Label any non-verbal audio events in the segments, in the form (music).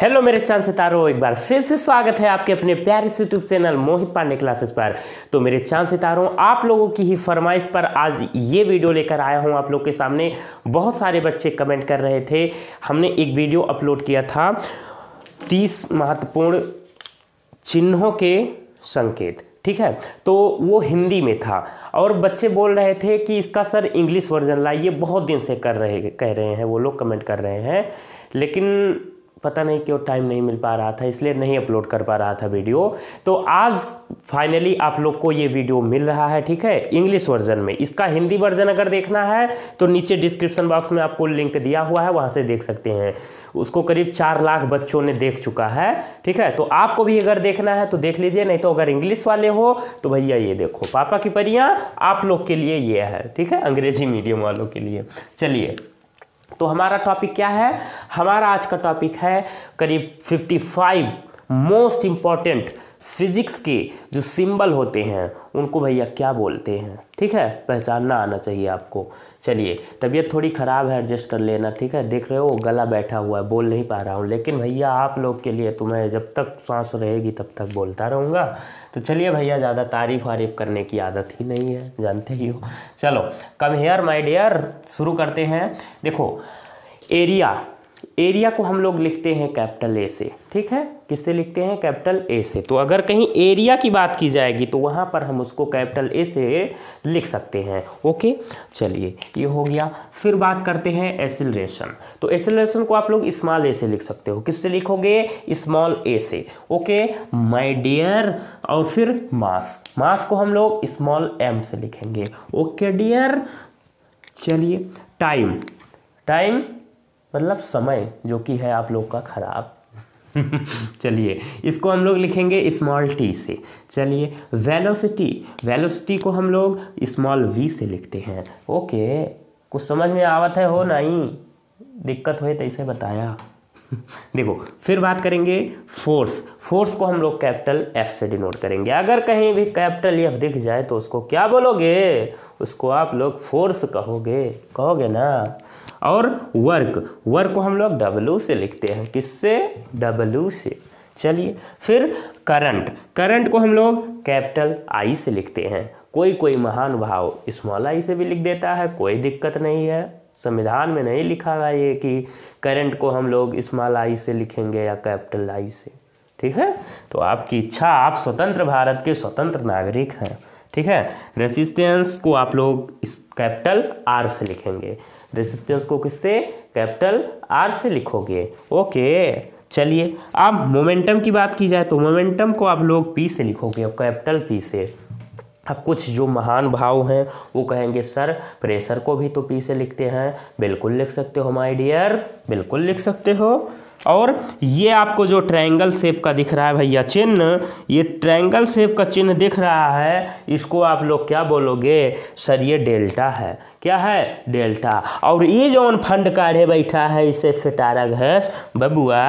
Hello मेरे चांद सितारों एक बार फिर से स्वागत है आपके अपने प्यारे YouTube channel Mohit Pandey classes पर तो मेरे चांद सितारों आप लोगों की ही फरमाइश पर आज ये वीडियो लेकर आया हूँ आप लोग के सामने बहुत सारे बच्चे कमेंट कर रहे थे हमने एक वीडियो अपलोड किया था तीस महत्वपूर्ण चिन्हों के संकेत ठीक है तो वो हिंदी में था और बच्चे बोल रहे थे कि इसका सर इंग्लिश वर्जन लाइए बहुत दिन से कर रहे कह रहे हैं वो लोग कमेंट कर रहे हैं लेकिन पता नहीं क्यों टाइम नहीं मिल पा रहा था इसलिए नहीं अपलोड कर पा रहा था वीडियो तो आज फाइनली आप लोग को ये वीडियो मिल रहा है ठीक है इंग्लिश वर्जन में इसका हिंदी वर्जन अगर देखना है तो नीचे डिस्क्रिप्शन बॉक्स में आपको लिंक दिया हुआ है वहाँ से देख सकते हैं उसको करीब चार लाख बच्चों ने देख चुका है ठीक है तो आपको भी अगर देखना है तो देख लीजिए नहीं तो अगर इंग्लिश वाले हो तो भैया ये देखो पापा की परियाँ आप लोग के लिए ये है ठीक है अंग्रेजी मीडियम वालों के लिए चलिए तो हमारा टॉपिक क्या है हमारा आज का टॉपिक है करीब 55 मोस्ट इम्पॉर्टेंट फिजिक्स के जो सिंबल होते हैं उनको भैया क्या बोलते हैं ठीक है पहचानना आना चाहिए आपको चलिए तबीयत थोड़ी ख़राब है एडजस्ट कर लेना ठीक है देख रहे हो गला बैठा हुआ है बोल नहीं पा रहा हूँ लेकिन भैया आप लोग के लिए तो मैं जब तक सांस रहेगी तब तक बोलता रहूँगा तो चलिए भैया ज़्यादा तारीफ वारीफ करने की आदत ही नहीं है जानते ही हो चलो कम हेयर माई डेयर शुरू करते हैं देखो एरिया एरिया को हम लोग लिखते हैं कैपिटल ए से ठीक है किससे लिखते हैं कैपिटल ए से तो अगर कहीं एरिया की बात की जाएगी तो वहाँ पर हम उसको कैपिटल ए से लिख सकते हैं ओके चलिए ये हो गया फिर बात करते हैं एसिलेशन तो एसिलेशन को आप लोग स्मॉल ए से लिख सकते हो किससे लिखोगे स्मॉल ए से ओके माई डियर और फिर मास मास को हम लोग स्मॉल एम से लिखेंगे ओके डियर चलिए टाइम टाइम मतलब समय जो कि है आप लोग का खराब (laughs) चलिए इसको हम लोग लिखेंगे स्मॉल टी से चलिए वेलोसिटी वेलोसिटी को हम लोग स्मॉल वी से लिखते हैं ओके कुछ समझ में आवत है हो नहीं दिक्कत हुए तो इसे बताया (laughs) देखो फिर बात करेंगे फोर्स फोर्स को हम लोग कैपिटल एफ से डिनोट करेंगे अगर कहीं भी कैपिटल एफ दिख जाए तो उसको क्या बोलोगे उसको आप लोग फोर्स कहोगे कहोगे ना और वर्क वर्क को हम लोग डब्लू से लिखते हैं किससे डब्लू से चलिए फिर करंट करंट को हम लोग कैपिटल आई से लिखते हैं कोई कोई महान भाव स्मॉल आई से भी लिख देता है कोई दिक्कत नहीं है संविधान में नहीं लिखा गया ये कि करंट को हम लोग स्मॉल आई से लिखेंगे या कैपिटल आई से ठीक है तो आपकी इच्छा आप स्वतंत्र भारत के स्वतंत्र नागरिक हैं ठीक है रेसिस्टेंस को आप लोग इस कैपिटल आर से लिखेंगे रेजिस्टेंस को किससे कैपिटल आर से लिखोगे ओके चलिए अब मोमेंटम की बात की जाए तो मोमेंटम को आप लोग पी से लिखोगे कैपिटल पी से अब कुछ जो महान भाव हैं वो कहेंगे सर प्रेशर को भी तो पी से लिखते हैं बिल्कुल लिख सकते हो माय डियर बिल्कुल लिख सकते हो और ये आपको जो ट्रायंगल शेप का दिख रहा है भैया चिन्ह ये ट्रायंगल शेप का चिन्ह दिख रहा है इसको आप लोग क्या बोलोगे सर ये डेल्टा है क्या है डेल्टा और ये जो फंड काढ़े बैठा है इसे फिटारा घस बबुआ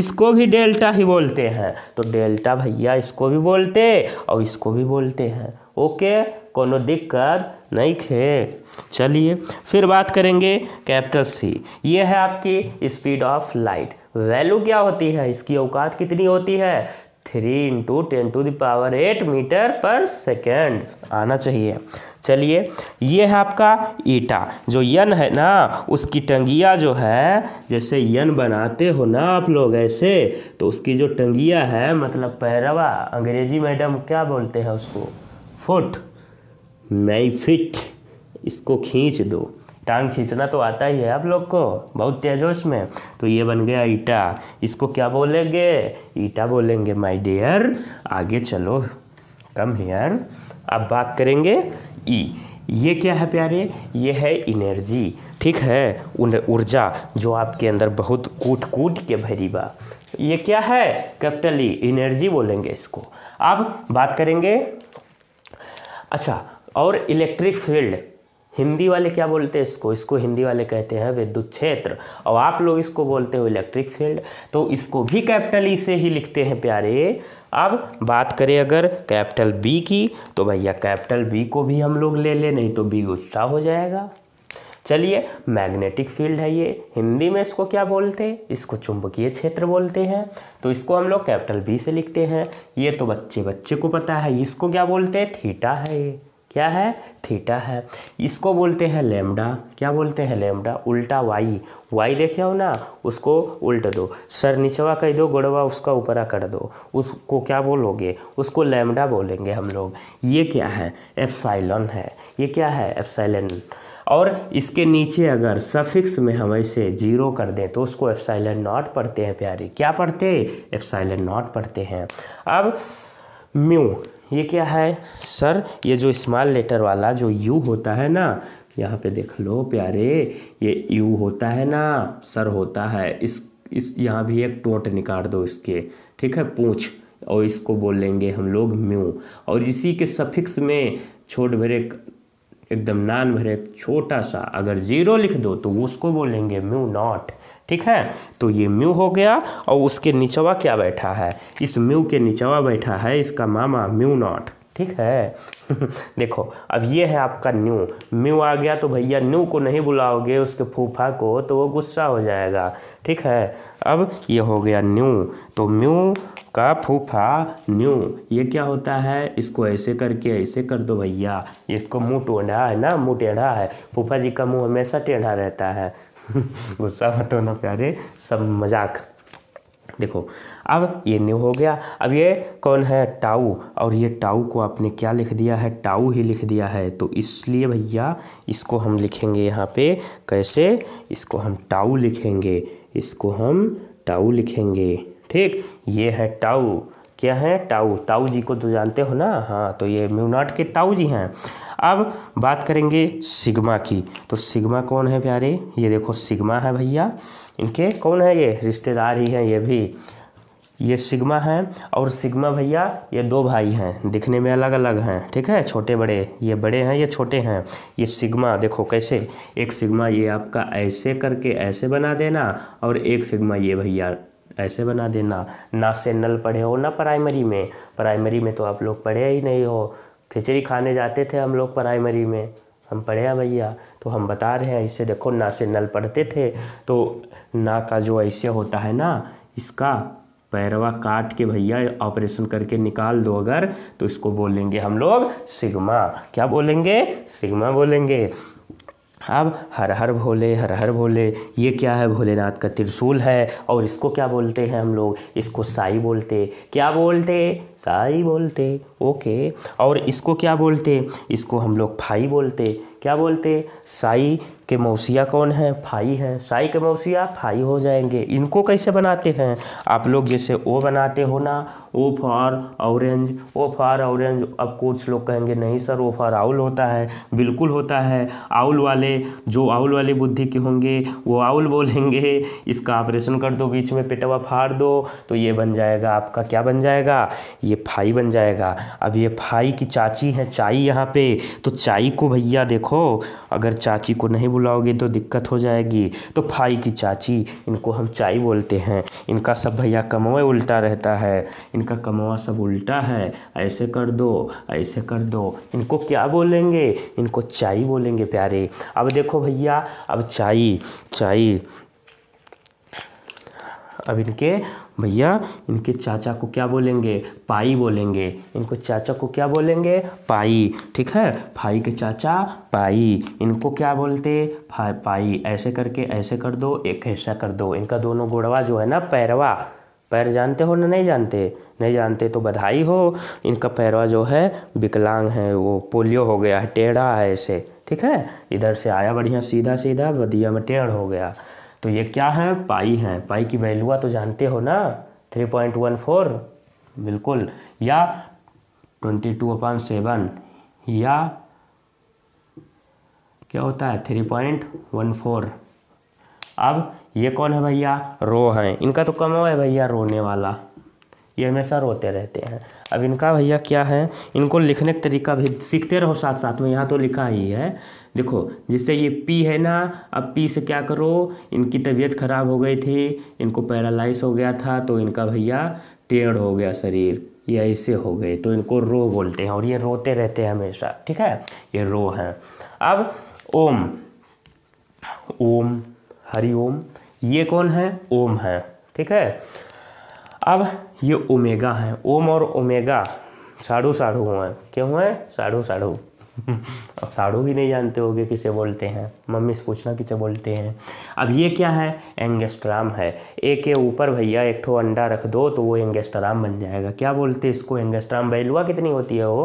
इसको भी डेल्टा ही बोलते हैं तो डेल्टा भैया इसको भी बोलते और इसको भी बोलते हैं ओके कोनो दिक्कत नहीं खे चलिए फिर बात करेंगे कैपिटल सी ये है आपकी स्पीड ऑफ लाइट वैल्यू क्या होती है इसकी औकात कितनी होती है three into ten to the power eight metre per second आना चाहिए चलिए ये है आपका ईटा जो यन है ना उसकी टंगिया जो है जैसे यन बनाते हो ना आप लोग ऐसे तो उसकी जो टंगिया है मतलब पैरवा अंग्रेजी मैडम क्या बोलते हैं उसको फुट मई फिट इसको खींच दो टांग खींचना तो आता ही है आप लोग को बहुत तेजोश में तो ये बन गया ईटा इसको क्या बोलेंगे ईटा बोलेंगे माय डियर आगे चलो कम हेयर अब बात करेंगे ई e। ये क्या है प्यारे ये है इनर्जी ठीक है उन ऊर्जा जो आपके अंदर बहुत कूट कूट के भरी बा ये क्या है कैपिटल ई e, एनर्जी बोलेंगे इसको अब बात करेंगे अच्छा और इलेक्ट्रिक फील्ड हिंदी वाले क्या बोलते हैं इसको इसको हिंदी वाले कहते हैं विद्युत क्षेत्र और आप लोग इसको बोलते हो इलेक्ट्रिक फील्ड तो इसको भी कैपिटल ई e से ही लिखते हैं प्यारे अब बात करें अगर कैपिटल बी की तो भैया कैपिटल बी को भी हम लोग ले लें नहीं तो बी गुस्सा हो जाएगा चलिए मैग्नेटिक फील्ड है ये हिंदी में इसको क्या बोलते हैं इसको चुंबकीय क्षेत्र बोलते हैं तो इसको हम लोग कैपिटल बी से लिखते हैं ये तो बच्चे बच्चे को पता है इसको क्या बोलते हैं थीटा है ये क्या है थीटा है इसको बोलते हैं लेमडा क्या बोलते हैं लेमडा उल्टा वाई वाई देखे हो ना उसको उल्ट दो सर निचवा कह दो गोड़वा उसका ऊपरा कर दो उसको क्या बोलोगे उसको लेमडा बोलेंगे हम लोग ये क्या है एफसाइलन है ये क्या है एफसाइलन और इसके नीचे अगर सफिक्स में हम ऐसे जीरो कर दें तो उसको एफसाइलन नॉट पढ़ते हैं प्यारे क्या पढ़ते एफसाइलन नॉट पढ़ते हैं अब म्यू ये क्या है सर ये जो स्मॉल लेटर वाला जो यू होता है ना यहाँ पे देख लो प्यारे ये यू होता है ना सर होता है इस इस यहाँ भी एक टोट निकाल दो इसके ठीक है पूछ और इसको बोलेंगे हम लोग म्यू और इसी के सफिक्स में छोट भरे एकदम नान भरे छोटा सा अगर ज़ीरो लिख दो तो उसको बोलेंगे म्यू नॉट ठीक है तो ये म्यू हो गया और उसके निचवा क्या बैठा है इस म्यू के निचवा बैठा है इसका मामा म्यू नॉट ठीक है (laughs) देखो अब ये है आपका न्यू म्यू आ गया तो भैया न्यू को नहीं बुलाओगे उसके फूफा को तो वो गुस्सा हो जाएगा ठीक है अब ये हो गया न्यू तो म्यू का फूफा न्यू ये क्या होता है इसको ऐसे करके ऐसे कर दो भैया इसको मुँह टोढ़ा है ना मुँह टेढ़ा है फूफा जी का मुँह हमेशा टेढ़ा रहता है (laughs) गुस्सा मत होना प्यारे सब मजाक देखो अब ये न्यू हो गया अब ये कौन है टाऊ और ये टाऊ को आपने क्या लिख दिया है टाऊ ही लिख दिया है तो इसलिए भैया इसको हम लिखेंगे यहाँ पे कैसे इसको हम टाऊ लिखेंगे इसको हम टाऊ लिखेंगे ठीक ये है टाऊ क्या है टाऊ टाऊ जी को तो जानते हो ना हाँ तो ये म्यूनाट के टाऊ जी हैं अब बात करेंगे सिग्मा की तो सिग्मा कौन है प्यारे ये देखो सिग्मा है भैया इनके कौन है ये रिश्तेदार ही हैं ये भी ये सिग्मा हैं और सिग्मा भैया ये दो भाई हैं दिखने में अलग अलग हैं ठीक है छोटे बड़े ये बड़े हैं ये छोटे हैं ये सिग्मा देखो कैसे एक सिग्मा ये आपका ऐसे करके ऐसे बना देना और एक सिग्मा ये भैया ऐसे बना देना ना से नल पढ़े हो ना प्राइमरी में प्राइमरी में तो आप लोग पढ़े ही नहीं हो खिचड़ी खाने जाते थे हम लोग प्राइमरी में हम पढ़े हैं भैया तो हम बता रहे हैं इससे देखो ना से नल पढ़ते थे तो ना का जो ऐसे होता है ना इसका पैरवा काट के भैया ऑपरेशन करके निकाल दो अगर तो इसको बोलेंगे हम लोग सिग्मा क्या बोलेंगे सिग्मा बोलेंगे अब हर हर भोले हर हर भोले ये क्या है भोलेनाथ का त्रिशूल है और इसको क्या बोलते हैं हम लोग इसको साई बोलते क्या बोलते साई बोलते ओके और इसको क्या बोलते इसको हम लोग भाई बोलते क्या बोलते साई के मौसिया कौन है फाई है साई के मौसिया फाई हो जाएंगे इनको कैसे बनाते हैं आप लोग जैसे ओ बनाते हो ना O for orange O for orange अब कुछ लोग कहेंगे नहीं सर ओ फॉर आउल होता है बिल्कुल होता है आउल वाले जो आउल वाले बुद्धि के होंगे वो आउल बोलेंगे इसका ऑपरेशन कर दो बीच में पेटवा फाड़ दो तो ये बन जाएगा आपका क्या बन जाएगा ये फाई बन जाएगा अब ये फाई की चाची है चाई यहाँ पे तो चाई को भैया देखो अगर चाची को नहीं बुलाओगे तो दिक्कत हो जाएगी तो भाई की चाची इनको हम चाई बोलते हैं इनका सब भैया कमवा उल्टा रहता है इनका कमवा सब उल्टा है ऐसे कर दो ऐसे कर दो इनको क्या बोलेंगे इनको चाई बोलेंगे प्यारे अब देखो भैया अब चाई चाई अब इनके भैया इनके चाचा को क्या बोलेंगे पाई बोलेंगे इनको चाचा को क्या बोलेंगे पाई ठीक है भाई के चाचा पाई इनको क्या बोलते पाई ऐसे करके ऐसे कर दो एक ऐसा कर दो इनका दोनों गोड़वा जो है ना पैरवा पैर जानते हो ना नहीं जानते नहीं जानते तो बधाई हो इनका पैरवा जो है विकलांग है वो पोलियो हो गया है टेढ़ा है ऐसे ठीक है इधर से आया बढ़िया सीधा सीधा बदिया में टेढ़ हो गया तो ये क्या है पाई है पाई की वैल्यूआ तो जानते हो ना थ्री पॉइंट वन फोर बिल्कुल या ट्वेंटी टू अपॉन सेवन या क्या होता है थ्री पॉइंट वन फोर अब ये कौन है भैया रो हैं इनका तो कम है भैया रोने वाला ये हमेशा रोते रहते हैं अब इनका भैया क्या है इनको लिखने का तरीका भी सीखते रहो साथ साथ में यहाँ तो लिखा ही है देखो जिससे ये पी है ना अब पी से क्या करो इनकी तबीयत खराब हो गई थी इनको पैरालाइज हो गया था तो इनका भैया टेढ़ हो गया शरीर ये ऐसे हो गए तो इनको रो बोलते हैं और ये रोते रहते हैं हमेशा ठीक है ये रो हैं अब ओम ओम हरि ओम ये कौन है ओम है ठीक है अब ये ओमेगा है ओम और ओमेगा साढ़ू साढ़ू हैं क्यों हैं साढ़ू साढ़ू (laughs) अब साड़ू भी नहीं जानते होगे किसे बोलते हैं मम्मी से पूछना किसे बोलते हैं अब ये क्या है एंगेस्ट्राम है ए के ऊपर भैया एक ठो अंडा रख दो तो वो एंगेस्ट्राम बन जाएगा क्या बोलते हैं इसको एंगेस्ट्राम बैलुआ कितनी होती है वो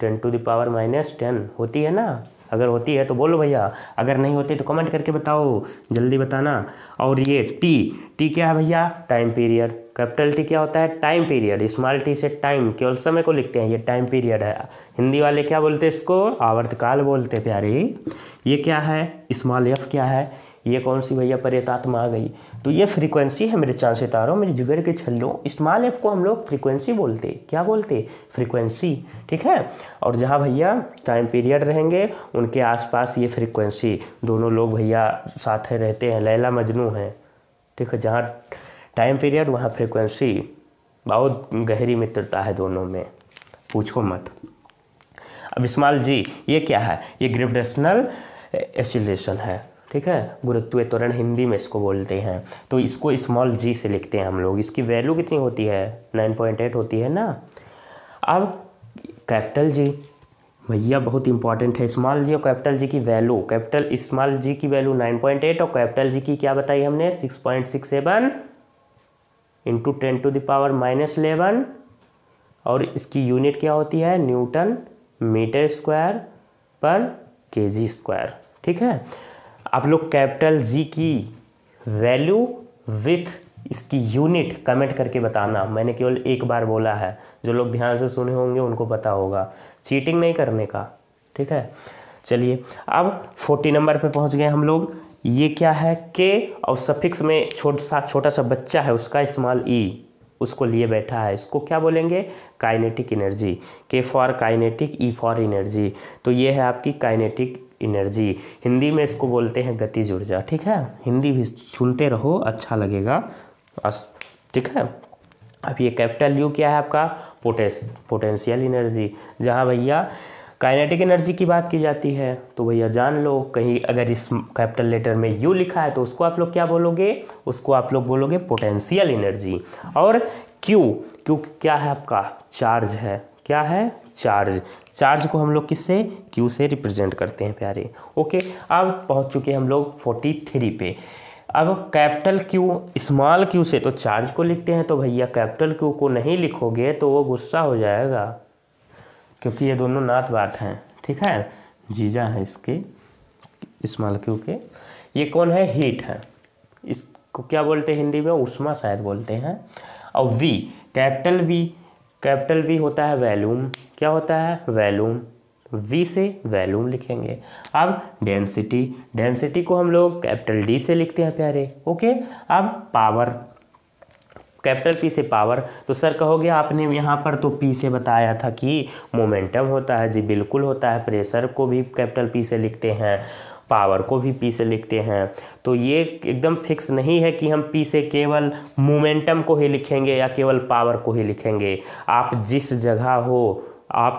ten to the power minus ten होती है ना अगर होती है तो बोलो भैया अगर नहीं होती तो कमेंट करके बताओ जल्दी बताना और ये टी टी क्या है भैया टाइम पीरियड कैपिटल टी क्या होता है टाइम पीरियड स्मॉल टी से टाइम केवल समय को लिखते हैं ये टाइम पीरियड है हिंदी वाले क्या बोलते हैं इसको आवर्तकाल बोलते हैं प्यारे ये क्या है स्मॉल एफ क्या है ये कौन सी भैया परेतात्मा आ गई तो ये फ्रीक्वेंसी है मेरे चांद सितारों मेरे जिगर के छल्लों इस्माल एफ को हम लोग फ्रीक्वेंसी बोलते क्या बोलते फ्रीक्वेंसी ठीक है और जहाँ भैया टाइम पीरियड रहेंगे उनके आसपास ये फ्रीक्वेंसी दोनों लोग भैया साथ है रहते हैं लैला मजनू हैं ठीक है जहाँ टाइम पीरियड वहाँ फ्रिक्वेंसी बहुत गहरी मित्रता है दोनों में पूछो मत अब इस्माल जी ये क्या है ये ग्रेविटेशनल एसिलेशन है ठीक है गुरुत्व त्वरण हिंदी में इसको बोलते हैं तो इसको स्मॉल जी से लिखते हैं हम लोग इसकी वैल्यू कितनी होती है नाइन पॉइंट एट होती है ना अब कैपिटल जी भैया बहुत इंपॉर्टेंट है स्मॉल जी और कैपिटल जी की वैल्यू कैपिटल स्मॉल जी की वैल्यू नाइन पॉइंट एट और कैपिटल जी की क्या बताई हमने six point six seven into ten to the power minus eleven और इसकी यूनिट क्या होती है न्यूटन मीटर स्क्वायर पर के जी स्क्वायर ठीक है आप लोग कैपिटल जी की वैल्यू विथ इसकी यूनिट कमेंट करके बताना मैंने केवल एक बार बोला है जो लोग ध्यान से सुने होंगे उनको पता होगा चीटिंग नहीं करने का ठीक है चलिए अब फोर्टी नंबर पे पहुंच गए हम लोग ये क्या है के और सफिक्स में छोटा सा छोटा सा बच्चा है उसका इस्तेमाल ई e, उसको लिए बैठा है इसको क्या बोलेंगे kinetic energy K for kinetic E for energy तो ये है आपकी काइनेटिक इनर्जी हिंदी में इसको बोलते हैं गतिज ऊर्जा ठीक है हिंदी भी सुनते रहो अच्छा लगेगा ठीक है अब ये कैपिटल यू क्या है आपका पोटेंस पोटेंशियल इनर्जी जहाँ भैया काइनेटिक एनर्जी की बात की जाती है तो भैया जान लो कहीं अगर इस कैपिटल लेटर में यू लिखा है तो उसको आप लोग क्या बोलोगे उसको आप लोग बोलोगे पोटेंशियल एनर्जी और क्यू क्यू क्या है आपका चार्ज है क्या है चार्ज चार्ज को हम लोग किससे क्यू से रिप्रेजेंट करते हैं प्यारे ओके अब पहुंच चुके हैं हम लोग फोर्टी थ्री पे अब कैपिटल क्यू स्मॉल क्यू से तो चार्ज को लिखते हैं तो भैया कैपिटल क्यू को नहीं लिखोगे तो वो गुस्सा हो जाएगा क्योंकि ये दोनों नात बात हैं ठीक है जीजा है इसके स्मॉल क्यू के ये कौन है हीट है इसको क्या बोलते हैं हिंदी में उष्मा शायद बोलते हैं और V capital V capital V होता है वैल्यूम क्या होता है वैल्यूम वी से वैल्यूम लिखेंगे अब डेंसिटी डेंसिटी को हम लोग कैपिटल डी से लिखते हैं प्यारे ओके अब पावर कैपिटल पी से पावर तो सर कहोगे आपने यहाँ पर तो पी से बताया था कि मोमेंटम होता है जी बिल्कुल होता है प्रेशर को भी कैपिटल पी से लिखते हैं पावर को भी पी से लिखते हैं तो ये एकदम फिक्स नहीं है कि हम पी से केवल मोमेंटम को ही लिखेंगे या केवल पावर को ही लिखेंगे आप जिस जगह हो आप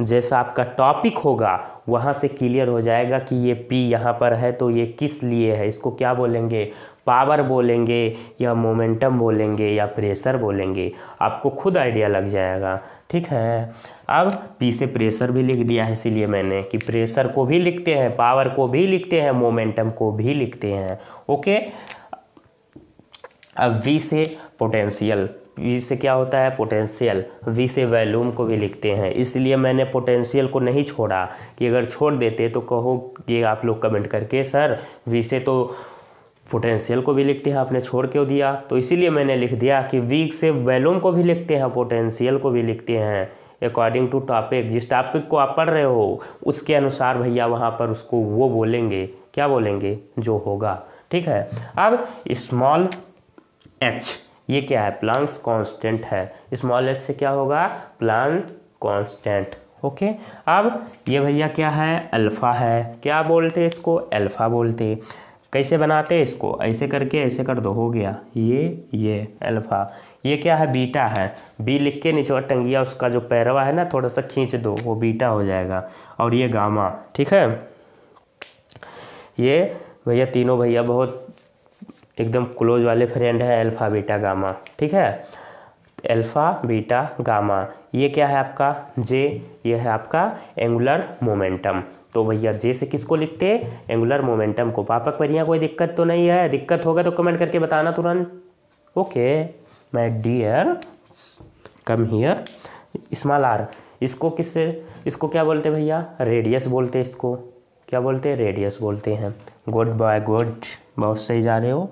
जैसा आपका टॉपिक होगा वहाँ से क्लियर हो जाएगा कि ये पी यहाँ पर है तो ये किस लिए है इसको क्या बोलेंगे पावर बोलेंगे या मोमेंटम बोलेंगे या प्रेशर बोलेंगे आपको खुद आइडिया लग जाएगा ठीक है अब पी से प्रेशर भी लिख दिया है इसीलिए मैंने कि प्रेशर को भी लिखते हैं पावर को भी लिखते हैं मोमेंटम को भी लिखते हैं ओके अब वी से पोटेंशियल वी से क्या होता है पोटेंशियल वी से वैल्यूम को भी लिखते हैं इसलिए मैंने पोटेंशियल को नहीं छोड़ा कि अगर छोड़ देते तो कहो कि आप लोग कमेंट करके सर वी से तो पोटेंशियल को भी लिखते हैं आपने छोड़ क्यों दिया तो इसीलिए मैंने लिख दिया कि वी से वैलूम को भी लिखते हैं पोटेंशियल को भी लिखते हैं अकॉर्डिंग टू टॉपिक जिस टॉपिक को आप पढ़ रहे हो उसके अनुसार भैया वहाँ पर उसको वो बोलेंगे क्या बोलेंगे जो होगा ठीक है अब स्मॉल एच ये क्या है प्लांक्स कांस्टेंट है स्मॉल एच से क्या होगा प्लान कांस्टेंट ओके अब ये भैया क्या है अल्फ़ा है क्या बोलते इसको अल्फ़ा बोलते कैसे बनाते हैं इसको ऐसे करके ऐसे कर दो हो गया ये ये अल्फ़ा ये क्या है बीटा है बी लिख के नीचे टंगिया उसका जो पैरवा है ना थोड़ा सा खींच दो वो बीटा हो जाएगा और ये गामा ठीक है ये भैया तीनों भैया बहुत एकदम क्लोज वाले फ्रेंड हैं अल्फ़ा बीटा गामा ठीक है अल्फ़ा बीटा गामा ये क्या है आपका जे ये है आपका एंगुलर मोमेंटम तो भैया जे से किसको लिखते हैं एंगुलर मोमेंटम को पापक पर यहाँ कोई दिक्कत तो नहीं है दिक्कत होगा तो कमेंट करके बताना तुरंत okay my dear come here small R इसको किससे इसको क्या बोलते भैया रेडियस बोलते इसको क्या बोलते हैं रेडियस बोलते हैं गुड बाय गुड बहुत सही जा रहे हो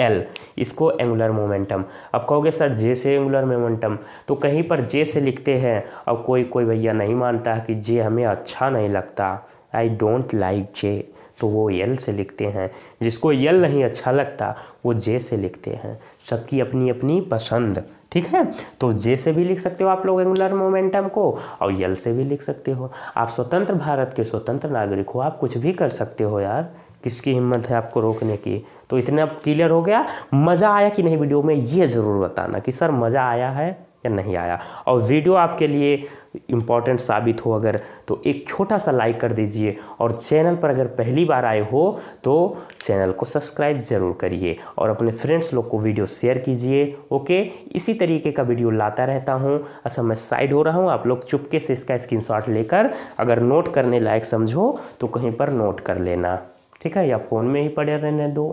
एल इसको एंगुलर मोमेंटम अब कहोगे सर जे से एंगुलर मोमेंटम तो कहीं पर जे से लिखते हैं और कोई कोई भैया नहीं मानता कि जे हमें अच्छा नहीं लगता आई डोंट लाइक जे तो वो यल से लिखते हैं जिसको यल नहीं अच्छा लगता वो जे से लिखते हैं सबकी अपनी अपनी पसंद ठीक है तो जे से भी लिख सकते हो आप लोग एंगुलर मोमेंटम को और यल से भी लिख सकते हो आप स्वतंत्र भारत के स्वतंत्र नागरिक हो आप कुछ भी कर सकते हो यार किसकी हिम्मत है आपको रोकने की तो इतना क्लियर हो गया मज़ा आया कि नहीं वीडियो में ये ज़रूर बताना कि सर मज़ा आया है या नहीं आया और वीडियो आपके लिए इम्पॉर्टेंट साबित हो अगर तो एक छोटा सा लाइक कर दीजिए और चैनल पर अगर पहली बार आए हो तो चैनल को सब्सक्राइब ज़रूर करिए और अपने फ्रेंड्स लोग को वीडियो शेयर कीजिए ओके इसी तरीके का वीडियो लाता रहता हूँ अच्छा मैं साइड हो रहा हूँ आप लोग चुपके से इसका स्क्रीन लेकर अगर नोट करने लायक समझो तो कहीं पर नोट कर लेना ठीक है या फ़ोन में ही पड़े रहने दो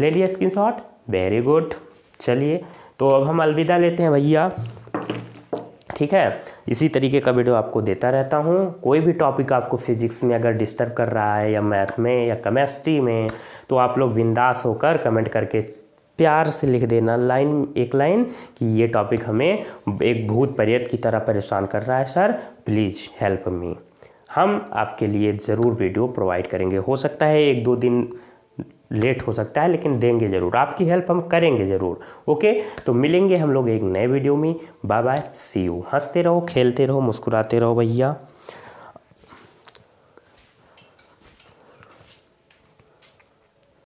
ले लिया स्क्रीन वेरी गुड चलिए तो अब हम अलविदा लेते हैं भैया ठीक है इसी तरीके का वीडियो आपको देता रहता हूँ कोई भी टॉपिक आपको फिजिक्स में अगर डिस्टर्ब कर रहा है या मैथ में या केमेस्ट्री में तो आप लोग बिंदास होकर कमेंट करके प्यार से लिख देना लाइन एक लाइन कि ये टॉपिक हमें एक भूत प्रेत की तरह परेशान कर रहा है सर प्लीज़ हेल्प मी हम आपके लिए ज़रूर वीडियो प्रोवाइड करेंगे हो सकता है एक दो दिन लेट हो सकता है लेकिन देंगे ज़रूर आपकी हेल्प हम करेंगे ज़रूर ओके तो मिलेंगे हम लोग एक नए वीडियो में बाय बाय सी यू हंसते रहो खेलते रहो मुस्कुराते रहो भैया